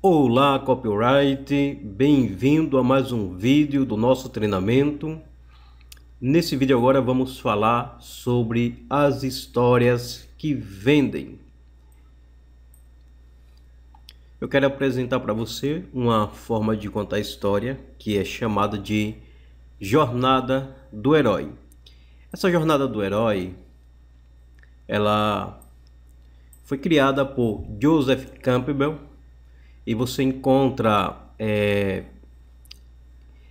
Olá Copyright, bem-vindo a mais um vídeo do nosso treinamento. Nesse vídeo agora vamos falar sobre as histórias que vendem. Eu quero apresentar para você uma forma de contar história que é chamada de jornada do herói. Essa jornada do herói, ela foi criada por Joseph Campbell e você encontra é,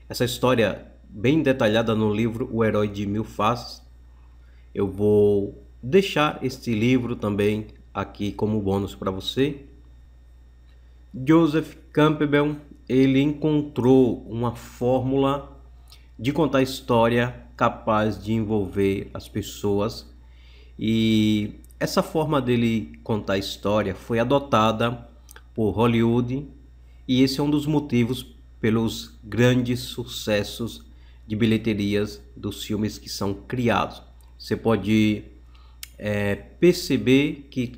essa história bem detalhada no livro O Herói de Mil Faces. Eu vou deixar este livro também aqui como bônus para você. Joseph Campbell, ele encontrou uma fórmula de contar história capaz de envolver as pessoas e essa forma dele contar história foi adotada por Hollywood, e esse é um dos motivos pelos grandes sucessos de bilheterias dos filmes que são criados. Você pode é, perceber que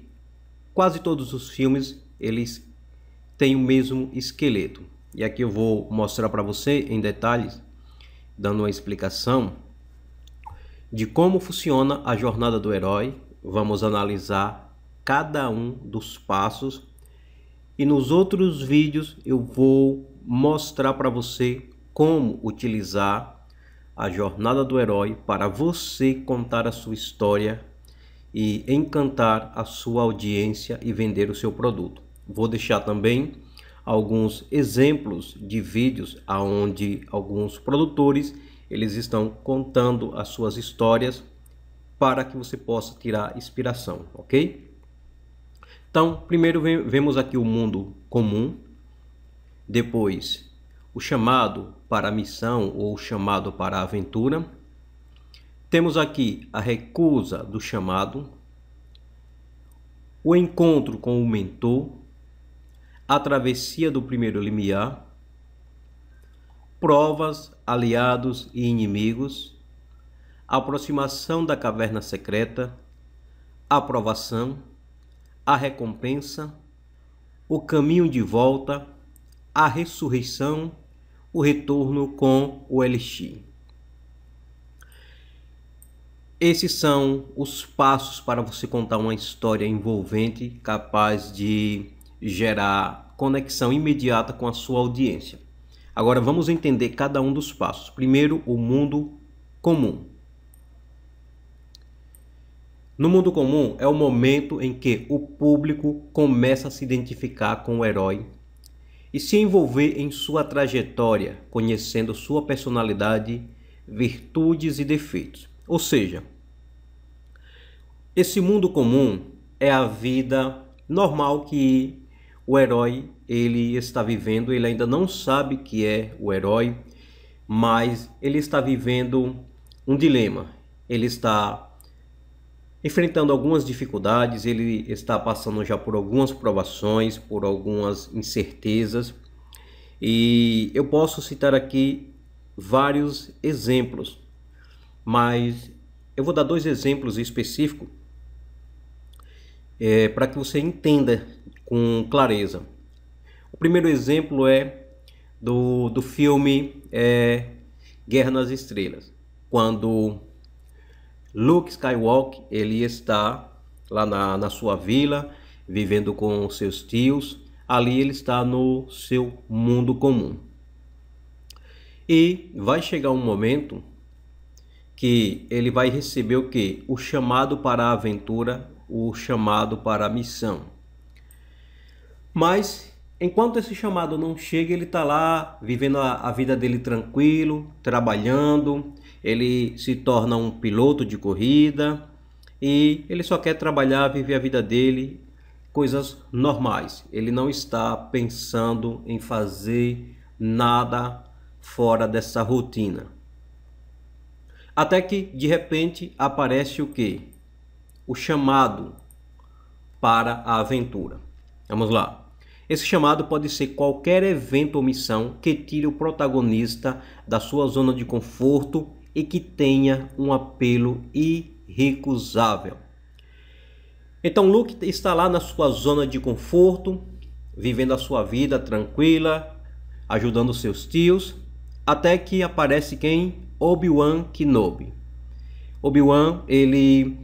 quase todos os filmes eles têm o mesmo esqueleto. E aqui eu vou mostrar para você em detalhes, dando uma explicação de como funciona a jornada do herói. Vamos analisar cada um dos passos e nos outros vídeos eu vou mostrar para você como utilizar a jornada do herói para você contar a sua história e encantar a sua audiência e vender o seu produto. Vou deixar também alguns exemplos de vídeos aonde alguns produtores eles estão contando as suas histórias para que você possa tirar inspiração, ok? Então, primeiro vemos aqui o mundo comum, depois o chamado para a missão ou o chamado para a aventura. Temos aqui a recusa do chamado, o encontro com o mentor, a travessia do primeiro limiar, provas, aliados e inimigos, aproximação da caverna secreta, aprovação a recompensa, o caminho de volta, a ressurreição, o retorno com o Elixir. Esses são os passos para você contar uma história envolvente capaz de gerar conexão imediata com a sua audiência. Agora vamos entender cada um dos passos. Primeiro, o mundo comum. No mundo comum, é o momento em que o público começa a se identificar com o herói e se envolver em sua trajetória, conhecendo sua personalidade, virtudes e defeitos. Ou seja, esse mundo comum é a vida normal que o herói ele está vivendo, ele ainda não sabe que é o herói, mas ele está vivendo um dilema. Ele está enfrentando algumas dificuldades, ele está passando já por algumas provações, por algumas incertezas. E eu posso citar aqui vários exemplos, mas eu vou dar dois exemplos específicos é, eh, para que você entenda com clareza. O primeiro exemplo é do, do filme é, Guerra nas Estrelas, quando Luke Skywalker ele está lá na, na sua vila, vivendo com seus tios. Ali ele está no seu mundo comum. E vai chegar um momento que ele vai receber o que? O chamado para a aventura, o chamado para a missão. Mas enquanto esse chamado não chega, ele está lá vivendo a, a vida dele tranquilo, trabalhando, ele se torna um piloto de corrida e ele só quer trabalhar, viver a vida dele, coisas normais. Ele não está pensando em fazer nada fora dessa rotina. Até que de repente aparece o que? O chamado para a aventura. Vamos lá. Esse chamado pode ser qualquer evento ou missão que tire o protagonista da sua zona de conforto e que tenha um apelo irrecusável. Então Luke está lá na sua zona de conforto, vivendo a sua vida tranquila, ajudando seus tios, até que aparece quem? Obi-Wan Kenobi. Obi-Wan, ele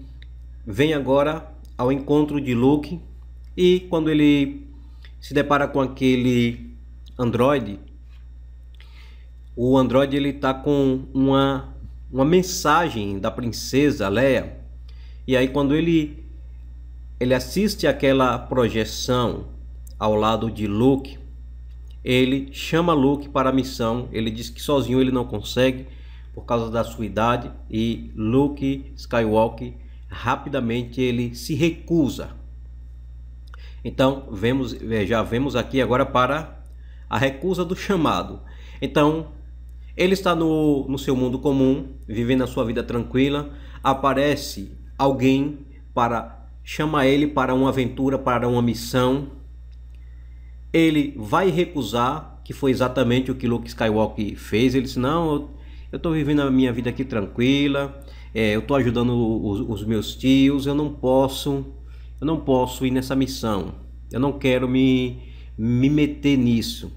vem agora ao encontro de Luke e quando ele se depara com aquele androide, o androide ele está com uma uma mensagem da princesa Leia. E aí quando ele ele assiste aquela projeção ao lado de Luke, ele chama Luke para a missão. Ele diz que sozinho ele não consegue por causa da sua idade e Luke Skywalker rapidamente ele se recusa. Então, vemos já vemos aqui agora para a recusa do chamado. Então, ele está no, no seu mundo comum, vivendo a sua vida tranquila. Aparece alguém para chamar ele para uma aventura, para uma missão. Ele vai recusar, que foi exatamente o que Luke Skywalker fez. Ele disse: Não, eu estou vivendo a minha vida aqui tranquila, é, eu estou ajudando os, os meus tios, eu não posso, eu não posso ir nessa missão. Eu não quero me, me meter nisso.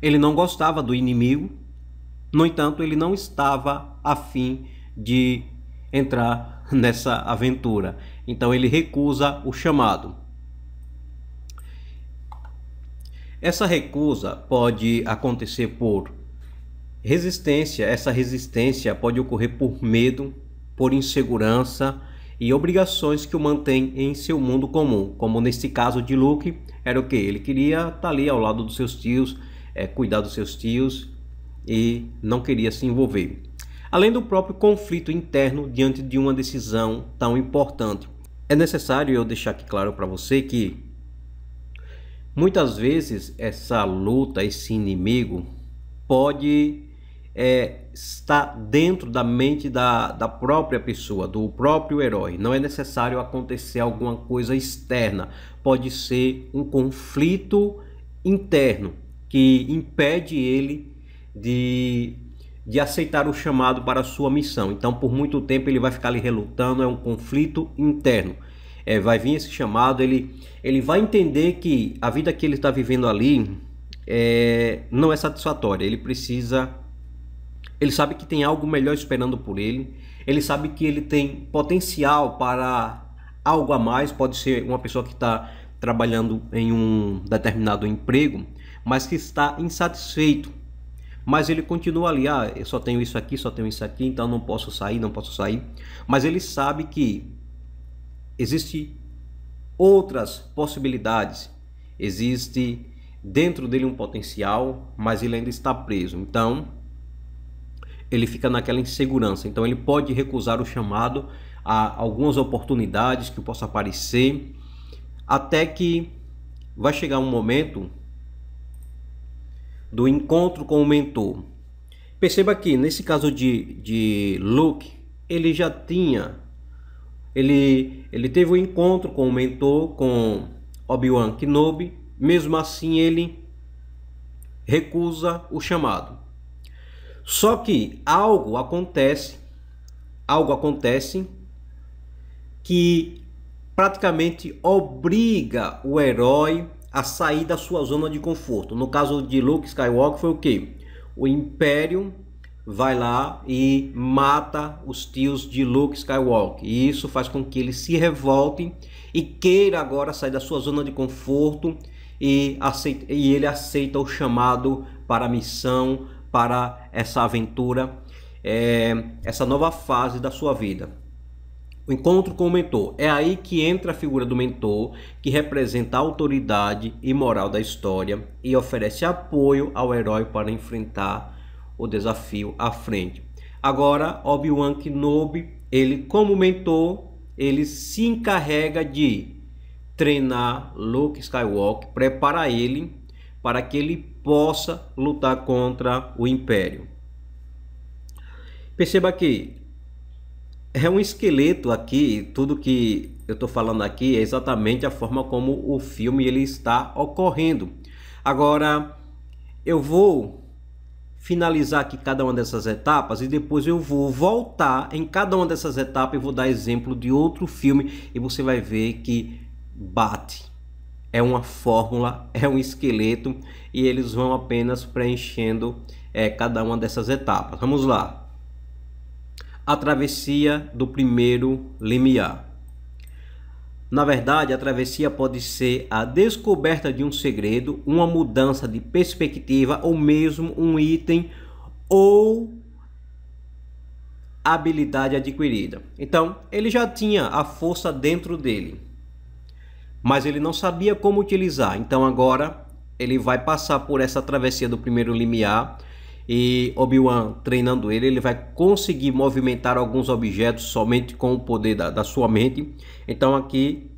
Ele não gostava do inimigo, no entanto, ele não estava afim de entrar nessa aventura. Então ele recusa o chamado. Essa recusa pode acontecer por resistência, essa resistência pode ocorrer por medo, por insegurança e obrigações que o mantém em seu mundo comum, como nesse caso de Luke, era o que ele queria estar tá ali ao lado dos seus tios, é, cuidar dos seus tios, e não queria se envolver. Além do próprio conflito interno diante de uma decisão tão importante. É necessário eu deixar aqui claro para você que muitas vezes essa luta, esse inimigo, pode é, estar dentro da mente da, da própria pessoa, do próprio herói. Não é necessário acontecer alguma coisa externa, pode ser um conflito interno que impede ele de, de aceitar o chamado para a sua missão. Então, por muito tempo, ele vai ficar ali relutando, é um conflito interno. É, vai vir esse chamado, ele, ele vai entender que a vida que ele está vivendo ali é, não é satisfatória. Ele precisa. Ele sabe que tem algo melhor esperando por ele. Ele sabe que ele tem potencial para algo a mais. Pode ser uma pessoa que está trabalhando em um determinado emprego, mas que está insatisfeito mas ele continua ali, ah, eu só tenho isso aqui, só tenho isso aqui, então não posso sair, não posso sair. Mas ele sabe que existe outras possibilidades, existe dentro dele um potencial, mas ele ainda está preso. Então, ele fica naquela insegurança. Então, ele pode recusar o chamado a algumas oportunidades que possa aparecer, até que vai chegar um momento do encontro com o mentor. Perceba que nesse caso de, de Luke, ele já tinha, ele, ele teve um encontro com o mentor, com Obi-Wan Kenobi, mesmo assim ele recusa o chamado. Só que algo acontece, algo acontece que praticamente obriga o herói a sair da sua zona de conforto. No caso de Luke Skywalker foi o quê? O Império vai lá e mata os tios de Luke Skywalker. E isso faz com que ele se revolte e queira agora sair da sua zona de conforto e, aceita, e ele aceita o chamado para a missão, para essa aventura, é, essa nova fase da sua vida. O encontro com o mentor. É aí que entra a figura do mentor, que representa a autoridade e moral da história e oferece apoio ao herói para enfrentar o desafio à frente. Agora, Obi-Wan Kenobi, ele como mentor, ele se encarrega de treinar Luke Skywalker, prepara ele para que ele possa lutar contra o Império. Perceba que é um esqueleto aqui, tudo que eu estou falando aqui é exatamente a forma como o filme ele está ocorrendo. Agora, eu vou finalizar aqui cada uma dessas etapas e depois eu vou voltar em cada uma dessas etapas e vou dar exemplo de outro filme e você vai ver que bate. É uma fórmula, é um esqueleto e eles vão apenas preenchendo é, cada uma dessas etapas. Vamos lá a travessia do primeiro limiar. Na verdade, a travessia pode ser a descoberta de um segredo, uma mudança de perspectiva ou mesmo um item ou habilidade adquirida. Então, ele já tinha a força dentro dele, mas ele não sabia como utilizar. Então, agora ele vai passar por essa travessia do primeiro limiar e Obi-Wan treinando ele, ele vai conseguir movimentar alguns objetos somente com o poder da, da sua mente. Então aqui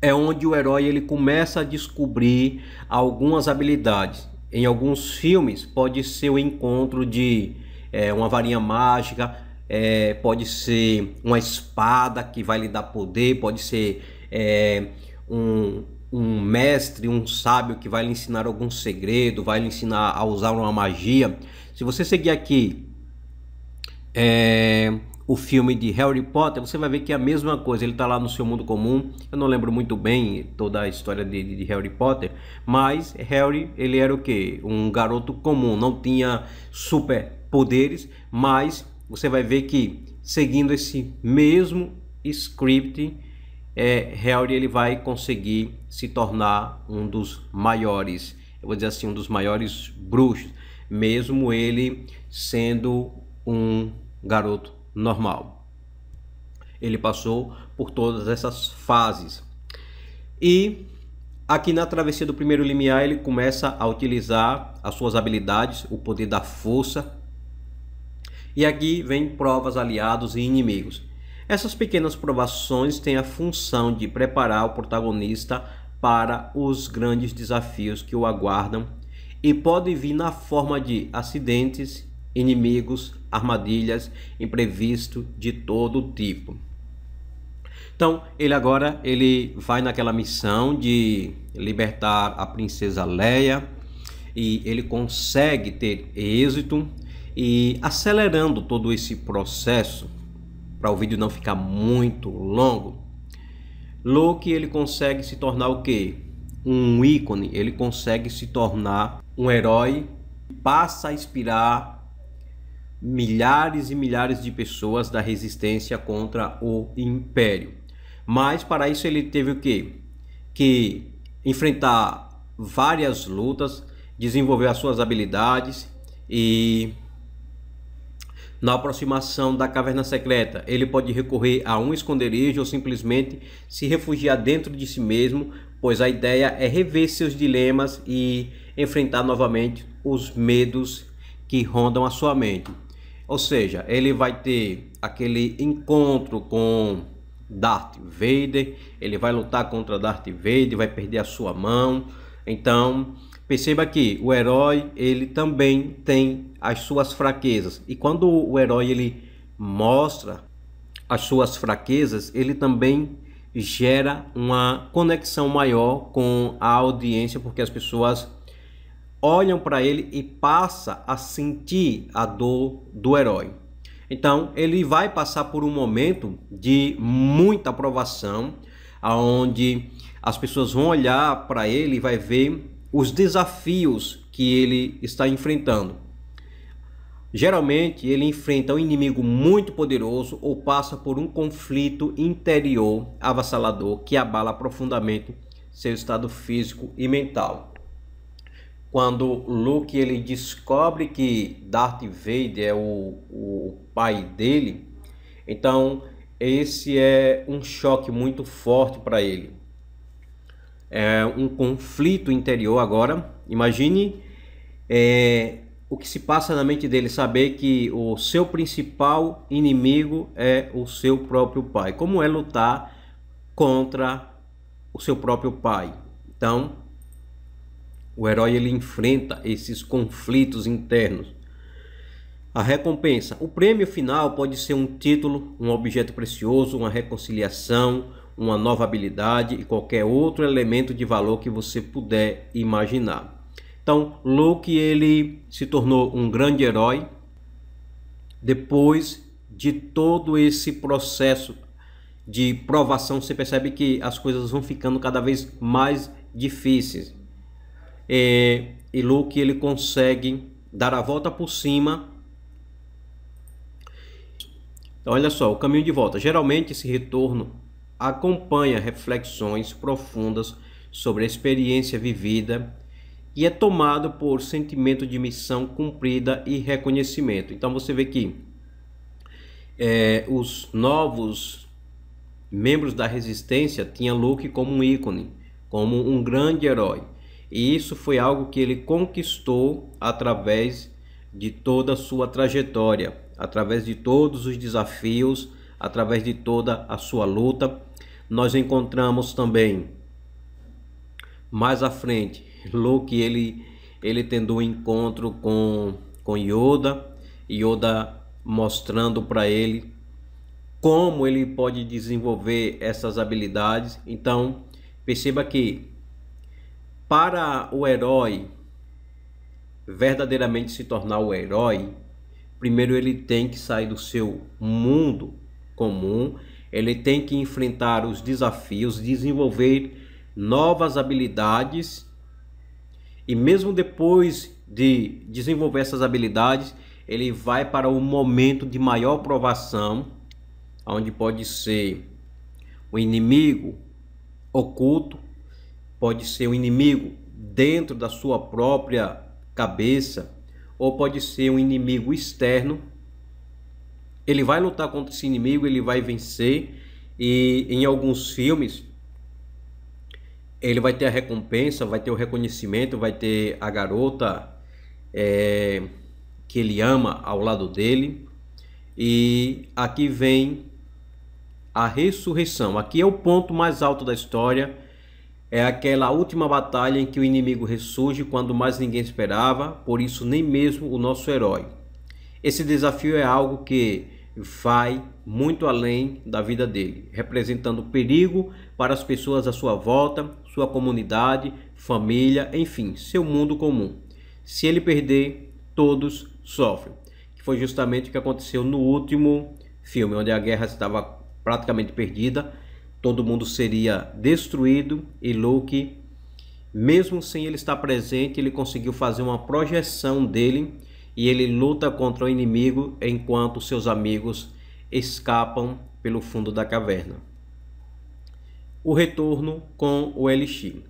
é onde o herói ele começa a descobrir algumas habilidades. Em alguns filmes pode ser o encontro de é, uma varinha mágica, é, pode ser uma espada que vai lhe dar poder, pode ser é, um, um mestre, um sábio que vai lhe ensinar algum segredo, vai lhe ensinar a usar uma magia. Se você seguir aqui é, o filme de Harry Potter, você vai ver que é a mesma coisa. Ele está lá no seu mundo comum. Eu não lembro muito bem toda a história de, de, Harry Potter, mas Harry ele era o que? Um garoto comum, não tinha super poderes, mas você vai ver que seguindo esse mesmo script, é, Harry ele vai conseguir se tornar um dos maiores, eu vou dizer assim, um dos maiores bruxos, mesmo ele sendo um garoto normal. Ele passou por todas essas fases. E aqui na travessia do primeiro limiar, ele começa a utilizar as suas habilidades, o poder da força. E aqui vem provas, aliados e inimigos. Essas pequenas provações têm a função de preparar o protagonista para os grandes desafios que o aguardam e podem vir na forma de acidentes, inimigos, armadilhas, imprevisto de todo tipo. Então, ele agora ele vai naquela missão de libertar a princesa Leia e ele consegue ter êxito e acelerando todo esse processo para o vídeo não ficar muito longo. Loki ele consegue se tornar o quê? Um ícone, ele consegue se tornar um herói, passa a inspirar milhares e milhares de pessoas da resistência contra o império. Mas para isso ele teve o quê? Que enfrentar várias lutas, desenvolver as suas habilidades e na aproximação da caverna secreta, ele pode recorrer a um esconderijo ou simplesmente se refugiar dentro de si mesmo, pois a ideia é rever seus dilemas e enfrentar novamente os medos que rondam a sua mente. Ou seja, ele vai ter aquele encontro com Darth Vader, ele vai lutar contra Darth Vader, vai perder a sua mão. Então, Perceba que o herói, ele também tem as suas fraquezas. E quando o herói ele mostra as suas fraquezas, ele também gera uma conexão maior com a audiência, porque as pessoas olham para ele e passa a sentir a dor do herói. Então, ele vai passar por um momento de muita aprovação, aonde as pessoas vão olhar para ele e vai ver os desafios que ele está enfrentando. Geralmente ele enfrenta um inimigo muito poderoso ou passa por um conflito interior avassalador que abala profundamente seu estado físico e mental. Quando Luke ele descobre que Darth Vader é o, o pai dele, então esse é um choque muito forte para ele é, um conflito interior agora. Imagine é, o que se passa na mente dele, saber que o seu principal inimigo é o seu próprio pai. Como é lutar contra o seu próprio pai? Então, o herói ele enfrenta esses conflitos internos. A recompensa. O prêmio final pode ser um título, um objeto precioso, uma reconciliação, uma nova habilidade e qualquer outro elemento de valor que você puder imaginar. Então, Luke ele se tornou um grande herói depois de todo esse processo de provação, você percebe que as coisas vão ficando cada vez mais difíceis. É, e Luke ele consegue dar a volta por cima. Então, olha só, o caminho de volta. Geralmente esse retorno acompanha reflexões profundas sobre a experiência vivida e é tomado por sentimento de missão cumprida e reconhecimento. Então você vê que é, os novos membros da resistência tinham Luke como um ícone, como um grande herói. E isso foi algo que ele conquistou através de toda a sua trajetória, através de todos os desafios, através de toda a sua luta nós encontramos também mais à frente Luke ele ele tendo um encontro com com Yoda, Yoda mostrando para ele como ele pode desenvolver essas habilidades. Então, perceba que para o herói verdadeiramente se tornar o herói, primeiro ele tem que sair do seu mundo comum ele tem que enfrentar os desafios, desenvolver novas habilidades e mesmo depois de desenvolver essas habilidades, ele vai para o um momento de maior provação, onde pode ser o inimigo oculto, pode ser um inimigo dentro da sua própria cabeça, ou pode ser um inimigo externo ele vai lutar contra esse inimigo, ele vai vencer. E em alguns filmes, ele vai ter a recompensa, vai ter o reconhecimento, vai ter a garota é, que ele ama ao lado dele. E aqui vem a ressurreição. Aqui é o ponto mais alto da história. É aquela última batalha em que o inimigo ressurge quando mais ninguém esperava, por isso nem mesmo o nosso herói. Esse desafio é algo que vai muito além da vida dele, representando perigo para as pessoas à sua volta, sua comunidade, família, enfim, seu mundo comum. Se ele perder, todos sofrem. Que foi justamente o que aconteceu no último filme, onde a guerra estava praticamente perdida, todo mundo seria destruído e Luke, mesmo sem ele estar presente, ele conseguiu fazer uma projeção dele e ele luta contra o inimigo enquanto seus amigos escapam pelo fundo da caverna. O retorno com o Elixir.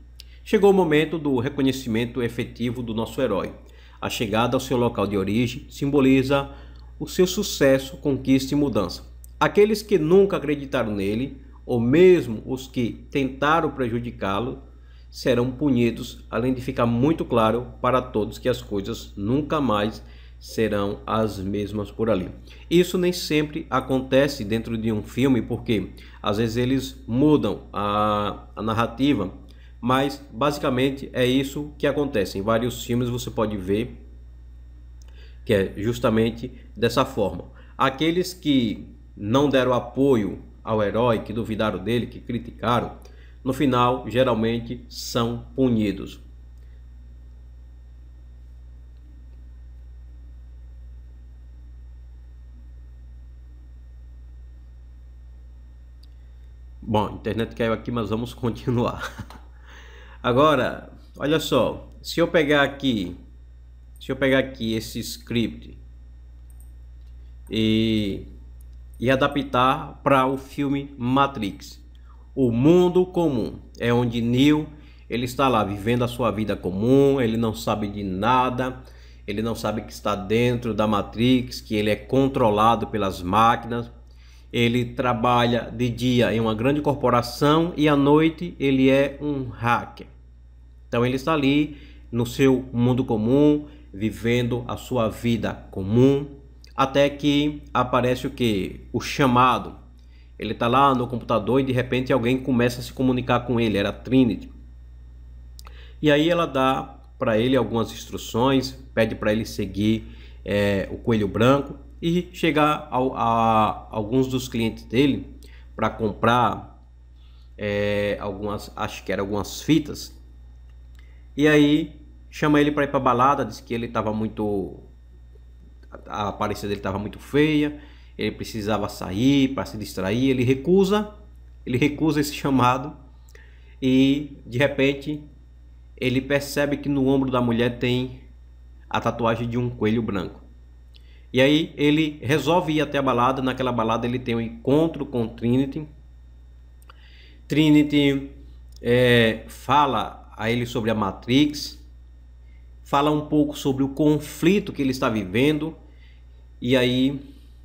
Chegou o momento do reconhecimento efetivo do nosso herói. A chegada ao seu local de origem simboliza o seu sucesso, conquista e mudança. Aqueles que nunca acreditaram nele, ou mesmo os que tentaram prejudicá-lo, serão punidos, além de ficar muito claro para todos que as coisas nunca mais serão as mesmas por ali. Isso nem sempre acontece dentro de um filme, porque às vezes eles mudam a, a narrativa, mas basicamente é isso que acontece. Em vários filmes você pode ver que é justamente dessa forma. Aqueles que não deram apoio ao herói, que duvidaram dele, que criticaram, no final geralmente são punidos. Bom, a internet caiu aqui, mas vamos continuar. Agora, olha só, se eu pegar aqui, se eu pegar aqui esse script e, e adaptar para o filme Matrix, o mundo comum. É onde Neil ele está lá vivendo a sua vida comum, ele não sabe de nada, ele não sabe que está dentro da Matrix, que ele é controlado pelas máquinas. Ele trabalha de dia em uma grande corporação e à noite ele é um hacker. Então ele está ali no seu mundo comum, vivendo a sua vida comum, até que aparece o que? O chamado, ele está lá no computador e de repente alguém começa a se comunicar com ele, era Trinity. E aí ela dá para ele algumas instruções, pede para ele seguir é, o coelho branco e chegar ao, a alguns dos clientes dele para comprar é, algumas, acho que era algumas fitas. E aí chama ele para ir para balada, diz que ele estava muito a aparência dele estava muito feia ele precisava sair para se distrair, ele recusa, ele recusa esse chamado e de repente ele percebe que no ombro da mulher tem a tatuagem de um coelho branco. E aí ele resolve ir até a balada, naquela balada ele tem um encontro com Trinity. Trinity é, fala a ele sobre a Matrix, fala um pouco sobre o conflito que ele está vivendo, e aí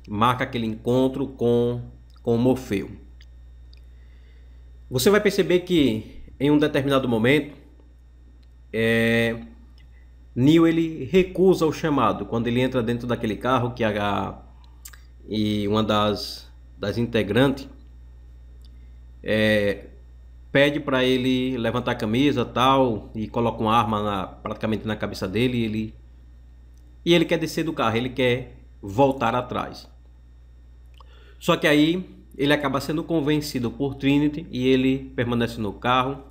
marca aquele encontro com, com Morfeu. Você vai perceber que em um determinado momento, é, Neo ele recusa o chamado quando ele entra dentro daquele carro que a e uma das das integrantes é, pede para ele levantar a camisa tal e coloca uma arma na, praticamente na cabeça dele e ele e ele quer descer do carro ele quer voltar atrás só que aí ele acaba sendo convencido por Trinity e ele permanece no carro.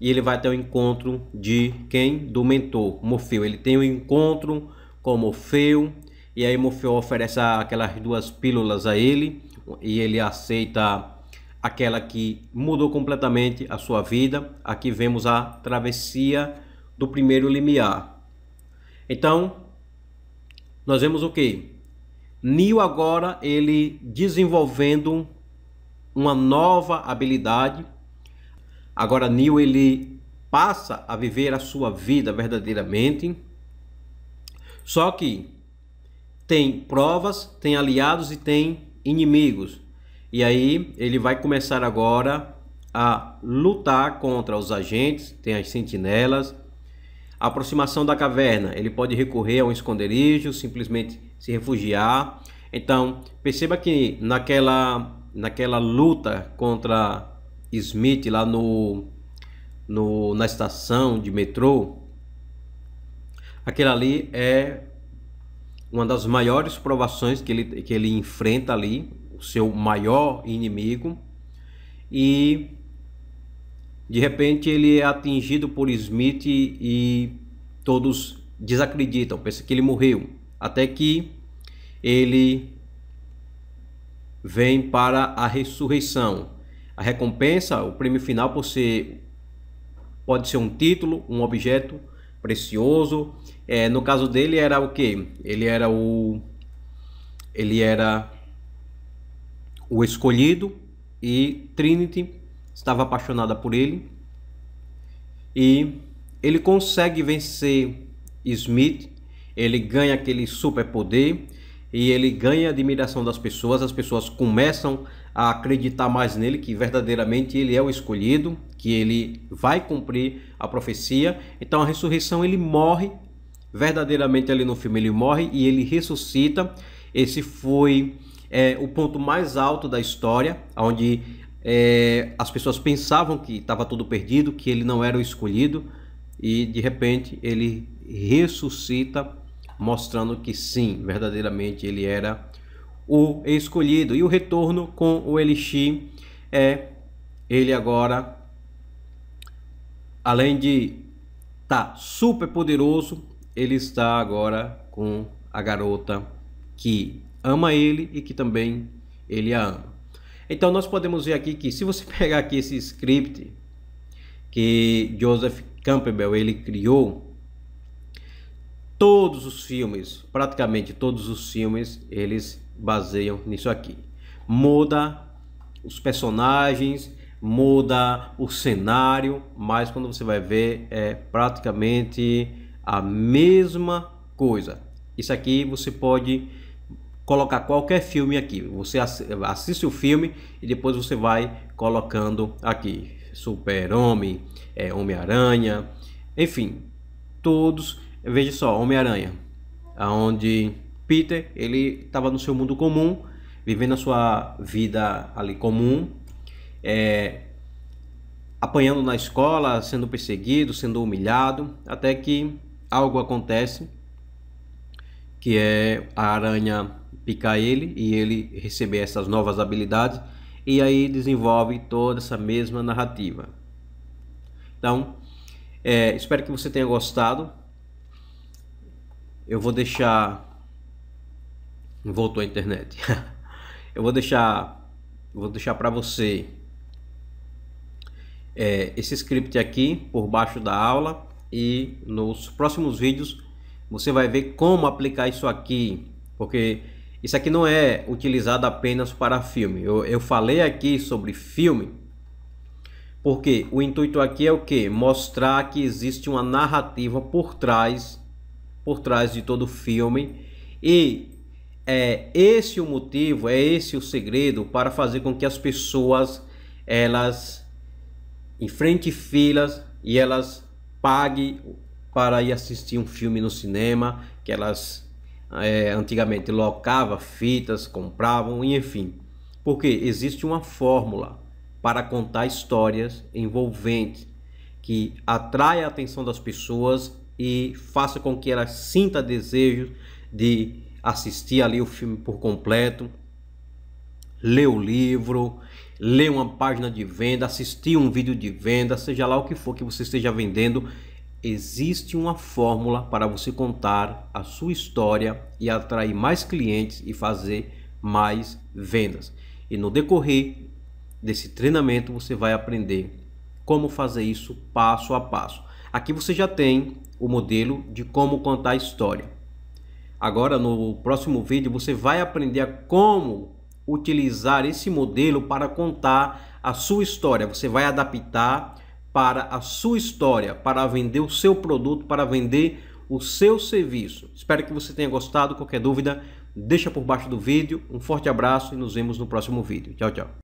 E ele vai até o encontro de quem? Do mentor, Morfeu. Ele tem um encontro com Morfeu. E aí Morfeu oferece aquelas duas pílulas a ele. E ele aceita aquela que mudou completamente a sua vida. Aqui vemos a travessia do primeiro limiar. Então, nós vemos o que? Neo agora ele desenvolvendo uma nova habilidade. Agora Neo ele passa a viver a sua vida verdadeiramente. Só que tem provas, tem aliados e tem inimigos. E aí ele vai começar agora a lutar contra os agentes, tem as sentinelas, aproximação da caverna, ele pode recorrer a um esconderijo, simplesmente se refugiar. Então, perceba que naquela, naquela luta contra Smith lá no, no, na estação de metrô, aquela ali é uma das maiores provações que ele, que ele enfrenta ali, o seu maior inimigo. E de repente ele é atingido por Smith e todos desacreditam, pensam que ele morreu. Até que ele vem para a ressurreição. A recompensa, o prêmio final por ser pode ser um título, um objeto precioso. É, no caso dele era o que? Ele era o ele era o escolhido e Trinity estava apaixonada por ele. E ele consegue vencer Smith, ele ganha aquele superpoder e ele ganha a admiração das pessoas, as pessoas começam a acreditar mais nele que verdadeiramente ele é o escolhido, que ele vai cumprir a profecia. Então a ressurreição ele morre verdadeiramente ali no filme ele morre e ele ressuscita. Esse foi é, o ponto mais alto da história, onde é, as pessoas pensavam que estava tudo perdido, que ele não era o escolhido, e de repente ele ressuscita, mostrando que sim, verdadeiramente ele era o escolhido. E o retorno com o Elixir é ele agora, além de estar tá super poderoso, ele está agora com a garota que ama ele e que também ele a ama. Então nós podemos ver aqui que se você pegar aqui esse script que Joseph Campbell ele criou, todos os filmes, praticamente todos os filmes, eles baseiam nisso aqui. Muda os personagens, muda o cenário, mas quando você vai ver é praticamente a mesma coisa. Isso aqui você pode colocar qualquer filme aqui. Você assiste o filme e depois você vai colocando aqui. Super-Homem, é, Homem-Aranha, enfim, todos. Veja só, Homem-Aranha, aonde Peter ele estava no seu mundo comum, vivendo a sua vida ali comum, é, apanhando na escola, sendo perseguido, sendo humilhado, até que algo acontece que é a aranha picar ele e ele receber essas novas habilidades e aí desenvolve toda essa mesma narrativa. Então, é, espero que você tenha gostado. Eu vou deixar. Voltou a internet. eu vou deixar. Vou deixar para você é, esse script aqui por baixo da aula e nos próximos vídeos você vai ver como aplicar isso aqui, porque isso aqui não é utilizado apenas para filme. Eu, eu falei aqui sobre filme porque o intuito aqui é o que? Mostrar que existe uma narrativa por trás, por trás de todo filme e é esse o motivo, é esse o segredo para fazer com que as pessoas elas enfrentem filas e elas paguem para ir assistir um filme no cinema, que elas é, antigamente locava fitas, compravam, e enfim. Porque existe uma fórmula para contar histórias envolventes que atrai a atenção das pessoas e faça com que elas sinta desejo de assistir ali o filme por completo, ler o livro, ler uma página de venda, assistir um vídeo de venda, seja lá o que for que você esteja vendendo, Existe uma fórmula para você contar a sua história e atrair mais clientes e fazer mais vendas. E no decorrer desse treinamento você vai aprender como fazer isso passo a passo. Aqui você já tem o modelo de como contar a história. Agora no próximo vídeo você vai aprender a como utilizar esse modelo para contar a sua história. Você vai adaptar para a sua história, para vender o seu produto, para vender o seu serviço. Espero que você tenha gostado. Qualquer dúvida, deixa por baixo do vídeo. Um forte abraço e nos vemos no próximo vídeo. Tchau, tchau.